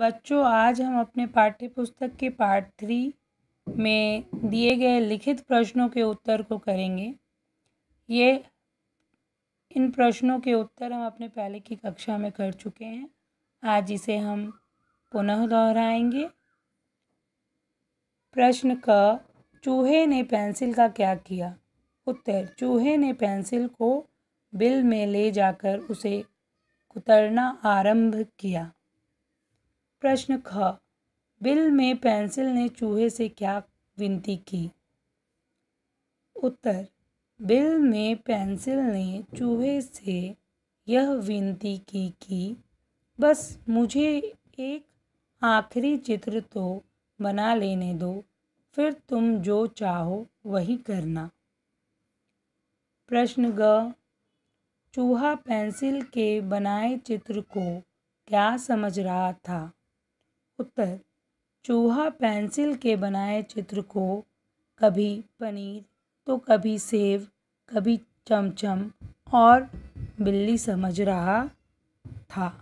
बच्चों आज हम अपने पाठ्य पुस्तक के पार्ट थ्री में दिए गए लिखित प्रश्नों के उत्तर को करेंगे ये इन प्रश्नों के उत्तर हम अपने पहले की कक्षा में कर चुके हैं आज इसे हम पुनः दोहराएंगे प्रश्न क चूहे ने पेंसिल का क्या किया उत्तर चूहे ने पेंसिल को बिल में ले जाकर उसे कुतरना आरंभ किया प्रश्न ख बिल में पेंसिल ने चूहे से क्या विनती की उत्तर बिल में पेंसिल ने चूहे से यह विनती की कि बस मुझे एक आखिरी चित्र तो बना लेने दो फिर तुम जो चाहो वही करना प्रश्न ग चूहा पेंसिल के बनाए चित्र को क्या समझ रहा था उत्तर चूहा पेंसिल के बनाए चित्र को कभी पनीर तो कभी सेब कभी चमचम और बिल्ली समझ रहा था